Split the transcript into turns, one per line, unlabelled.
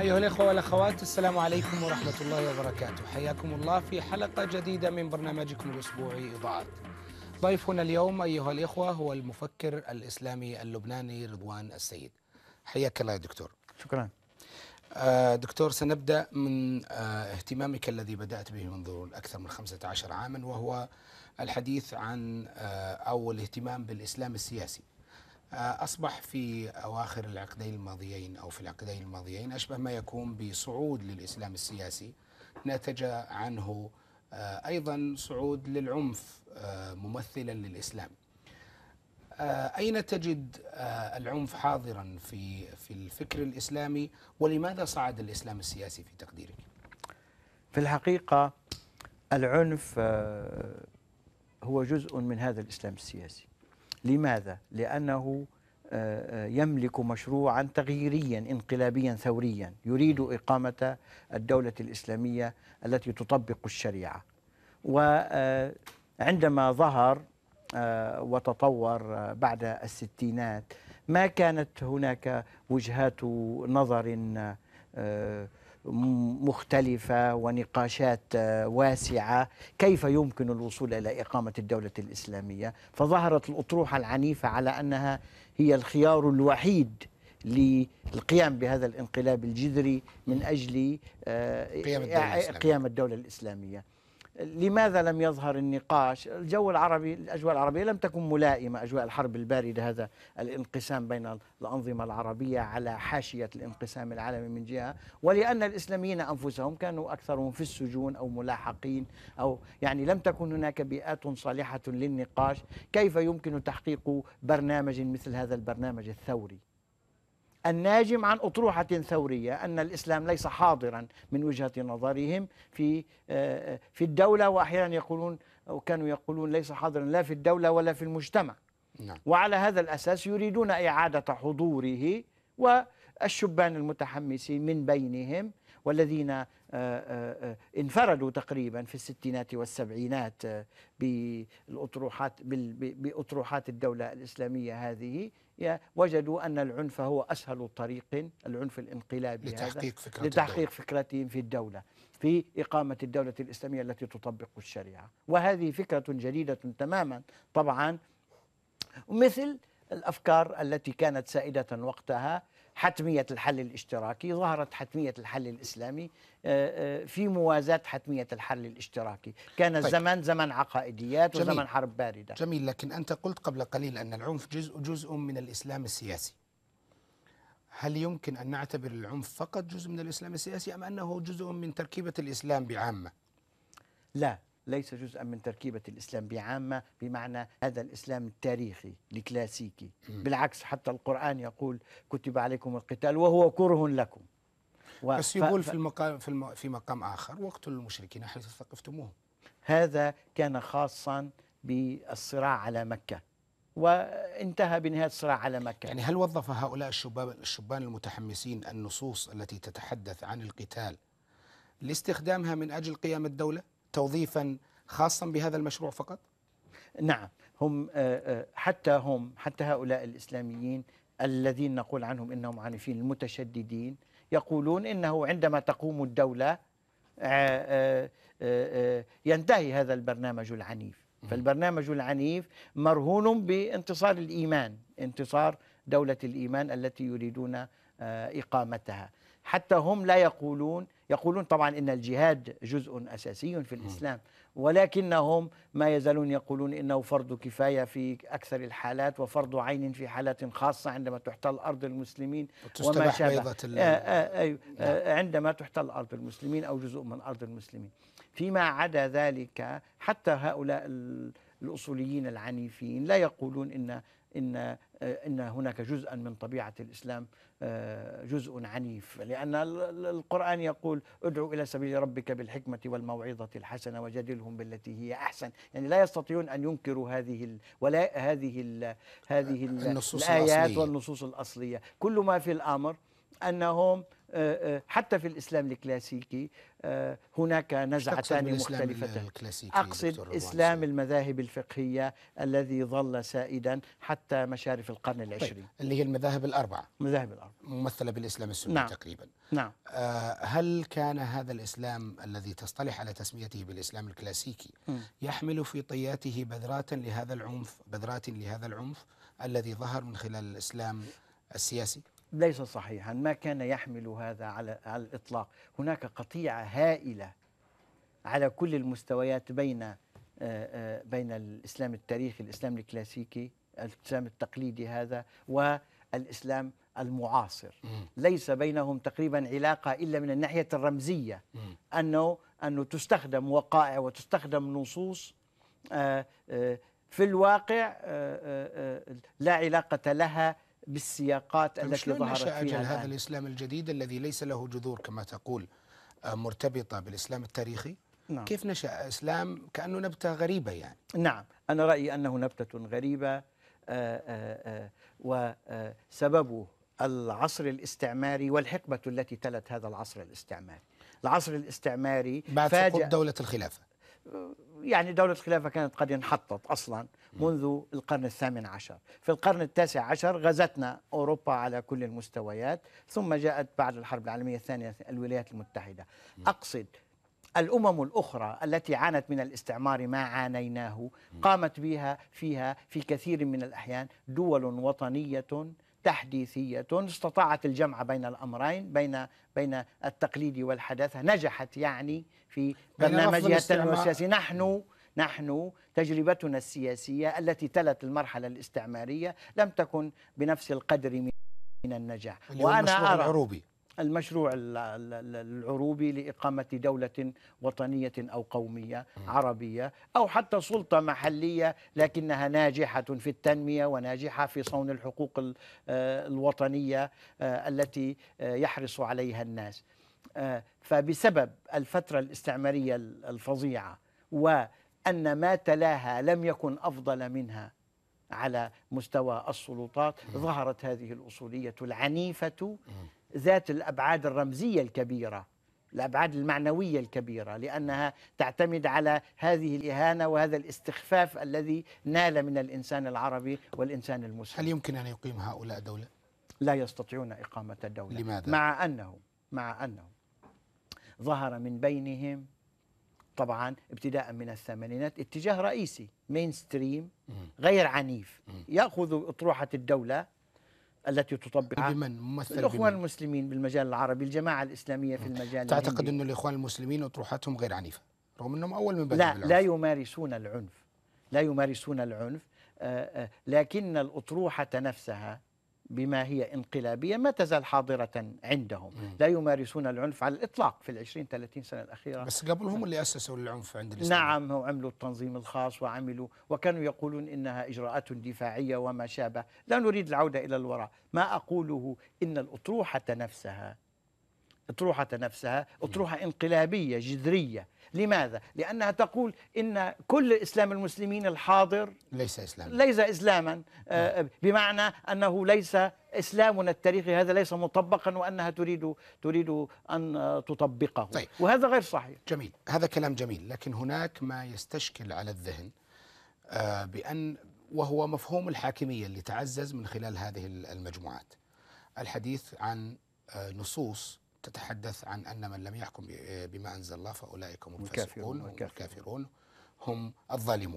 أيها الإخوة والأخوات السلام عليكم ورحمة الله وبركاته حياكم الله في حلقة جديدة من برنامجكم الأسبوعي إضاءات ضيفنا اليوم أيها الإخوة هو المفكر الإسلامي اللبناني رضوان السيد حياك الله يا دكتور شكرا آه، دكتور سنبدأ من آه، اهتمامك الذي بدأت به منذ أكثر من 15 عاما وهو الحديث عن آه، أو الاهتمام بالإسلام السياسي آه، أصبح في أواخر العقدين الماضيين أو في العقدين الماضيين أشبه ما يكون بصعود للإسلام السياسي نتج عنه آه، أيضا صعود للعنف آه، ممثلا للإسلام أين تجد العنف حاضرا في في الفكر الإسلامي ولماذا صعد الإسلام السياسي في تقديرك؟
في الحقيقة العنف هو جزء من هذا الإسلام السياسي لماذا؟ لأنه آه، آه، يملك مشروعا تغييريا انقلابيا ثوريا يريد إقامة الدولة الإسلامية التي تطبق الشريعة وعندما آه، ظهر وتطور بعد الستينات ما كانت هناك وجهات نظر مختلفة ونقاشات آه، واسعة كيف يمكن الوصول إلى إقامة الدولة الإسلامية فظهرت الأطروحة العنيفة على أنها هي الخيار الوحيد للقيام بهذا الانقلاب الجذري من أجل آه، قيام الدولة الإسلامية, قيام الدولة الإسلامية. لماذا لم يظهر النقاش الجو العربي الأجواء العربية لم تكن ملائمة أجواء الحرب الباردة هذا الانقسام بين الأنظمة العربية على حاشية الانقسام العالمي من جهة ولأن الإسلاميين أنفسهم كانوا أكثرهم في السجون أو ملاحقين أو يعني لم تكن هناك بيئات صالحة للنقاش كيف يمكن تحقيق برنامج مثل هذا البرنامج الثوري الناجم عن أطروحة ثورية أن الإسلام ليس حاضرا من وجهة نظرهم في آه، آه، في الدولة وأحيانا يقولون أو كانوا يقولون ليس حاضرا لا في الدولة ولا في المجتمع نعم. وعلى هذا الأساس يريدون إعادة حضوره والشبان المتحمسين من بينهم والذين آه، انفردوا تقريبا في الستينات والسبعينات بالأطروحات بأطروحات الدولة الإسلامية هذه وجدوا أن العنف هو أسهل طريق العنف الانقلابي لتحقيق هذا فكرة لتحقيق فكرتهم في الدولة في إقامة الدولة الإسلامية التي تطبق الشريعة وهذه فكرة جديدة تماما طبعا مثل الأفكار التي كانت سائدة وقتها حتمية الحل الاشتراكي ظهرت حتمية الحل الإسلامي آه، آه، في موازاة حتمية الحل الاشتراكي كان طيب. الزمن زمن عقائديات جميل. وزمن حرب باردة
جميل لكن أنت قلت قبل قليل أن العنف جزء, جزء من الإسلام السياسي هل يمكن أن نعتبر العنف فقط جزء من الإسلام السياسي أم أنه جزء من
تركيبة الإسلام بعامة؟ لا ليس جزءا من تركيبة الإسلام بعامة بمعنى هذا الإسلام التاريخي الكلاسيكي بالعكس حتى القرآن يقول كتب عليكم القتال وهو كره لكم و... بس يقول ف... في المقام في, الم... في مقام آخر واقتلوا المشركين حيث ثقفتموهم هذا كان خاصا بالصراع على مكة وانتهى بنهاية الصراع على مكة يعني هل وظف هؤلاء
الشباب الشبان المتحمسين النصوص التي تتحدث عن القتال لاستخدامها من أجل قيام الدولة؟ توظيفا خاصا بهذا المشروع فقط؟
نعم هم آه، آه، حتى هم حتى هؤلاء الإسلاميين الذين نقول عنهم إنهم عنيفين المتشددين يقولون إنه عندما تقوم الدولة آه، ينتهي هذا البرنامج العنيف فالبرنامج العنيف مرهون بانتصار الإيمان انتصار دولة الإيمان التي يريدون إقامتها حتى هم لا يقولون يقولون طبعا ان الجهاد جزء اساسي في الاسلام ولكنهم ما يزالون يقولون انه فرض كفايه في اكثر الحالات وفرض عين في حالات خاصه عندما تحتل ارض المسلمين وما شابه آه، آه، أيوه، آه، نعم. عندما تحتل ارض المسلمين او جزء من ارض المسلمين فيما عدا ذلك حتى هؤلاء الاصوليين العنيفين لا يقولون ان ان آه، ان هناك جزءا من طبيعه الاسلام آه، جزء عنيف لان القران يقول ادعو الى سبيل ربك بالحكمه والموعظه الحسنه وجادلهم بالتي هي احسن يعني لا يستطيعون ان ينكروا هذه ال ولا هذه الـ هذه الـ النصوص الايات الأصلية. والنصوص الاصليه كل ما في الامر انهم آه، آه، حتى في الإسلام الكلاسيكي آه، هناك نزعتان مختلفتان أقصد إسلام المذاهب الفقهية الذي ظل سائدا حتى مشارف القرن طيب، العشرين طيب. اللي هي المذاهب الأربعة
المذاهب الأربعة ممثلة بالإسلام
السني نعم. تقريبا نعم
هل كان هذا الإسلام الذي تصطلح على تسميته بالإسلام الكلاسيكي يحمل في طياته بذرات
لهذا العنف بذرات لهذا العنف الذي ظهر من خلال الإسلام السياسي ليس صحيحا ما كان يحمل هذا على, على الإطلاق هناك قطيعة هائلة على كل المستويات بين آه، آه، بين الإسلام التاريخي الإسلام الكلاسيكي الإسلام التقليدي هذا والإسلام المعاصر ليس بينهم تقريبا علاقة إلا من الناحية الرمزية أنه أنه تستخدم وقائع وتستخدم نصوص آه، في الواقع لا علاقة لها بالسياقات التي ظهرت فيها أجل هذا
الإسلام الجديد الذي ليس له جذور كما تقول آه، مرتبطة بالإسلام التاريخي نعم. كيف نشأ إسلام كأنه نبتة غريبة يعني
نعم أنا رأيي أنه نبتة غريبة آه، آه، وسببه العصر الاستعماري والحقبة التي تلت هذا العصر الاستعماري العصر الاستعماري بعد فاجأ دولة الخلافة يعني دولة الخلافة كانت قد انحطت أصلا منذ القرن الثامن عشر في القرن التاسع عشر غزتنا أوروبا على كل المستويات ثم جاءت بعد الحرب العالمية الثانية الولايات المتحدة أقصد الأمم الأخرى التي عانت من الاستعمار ما عانيناه قامت بها فيها في كثير من الأحيان دول وطنية تحديثية استطاعت الجمع بين الأمرين بين بين التقليد والحداثة نجحت يعني في برنامجها التنموي السياسي نحن نحن تجربتنا السياسية التي تلت المرحلة الاستعمارية لم تكن بنفس القدر من النجاح وأنا أرى العروبي المشروع العروبي لإقامة دولة وطنية أو قومية عربية أو حتى سلطة محلية لكنها ناجحة في التنمية وناجحة في صون الحقوق آه، الوطنية آه، التي آه، يحرص عليها الناس فبسبب الفترة الاستعمارية الفظيعة وأن ما تلاها لم يكن أفضل منها على مستوى السلطات ظهرت هذه الأصولية العنيفة ذات الابعاد الرمزيه الكبيره الابعاد المعنويه الكبيره لانها تعتمد على هذه الاهانه وهذا الاستخفاف الذي نال من الانسان العربي والانسان المسلم هل يمكن ان يقيم هؤلاء دوله لا يستطيعون اقامه دوله لماذا مع انه مع انه ظهر من بينهم طبعا ابتداء من الثمانينات اتجاه رئيسي مين ستريم غير عنيف ياخذ اطروحه الدوله التي تطبقها بمن ممثل الإخوان بمن؟ المسلمين بالمجال العربي الجماعة الإسلامية في المجال تعتقد أن الإخوان المسلمين أطروحاتهم غير عنيفة
رغم أنهم أول من بدأ لا بالعنف. لا
يمارسون العنف لا يمارسون العنف آآ آه، آآ آه، لكن الأطروحة نفسها بما هي انقلابية ما تزال حاضرة عندهم مم. لا يمارسون العنف على الإطلاق في العشرين ثلاثين سنة الأخيرة
بس قبل هم اللي أسسوا العنف عند الإسلام
نعم هم عملوا التنظيم الخاص وعملوا وكانوا يقولون إنها إجراءات دفاعية وما شابه لا نريد العودة إلى الوراء ما أقوله إن الأطروحة نفسها أطروحة نفسها أطروحة انقلابية جذرية لماذا؟ لأنها تقول إن كل إسلام المسلمين الحاضر ليس إسلاما ليس إسلاما آه، نعم. بمعنى أنه ليس إسلامنا التاريخي هذا ليس مطبقا وأنها تريد تريد أن تطبقه طيب. وهذا غير صحيح جميل هذا كلام جميل لكن هناك ما يستشكل على الذهن آه،
بأن وهو مفهوم الحاكمية اللي تعزز من خلال هذه المجموعات الحديث عن آه، نصوص تتحدث عن أن من لم يحكم بما أنزل الله فأولئك هم الفاسقون والكافرون, الكافرون هم الظالمون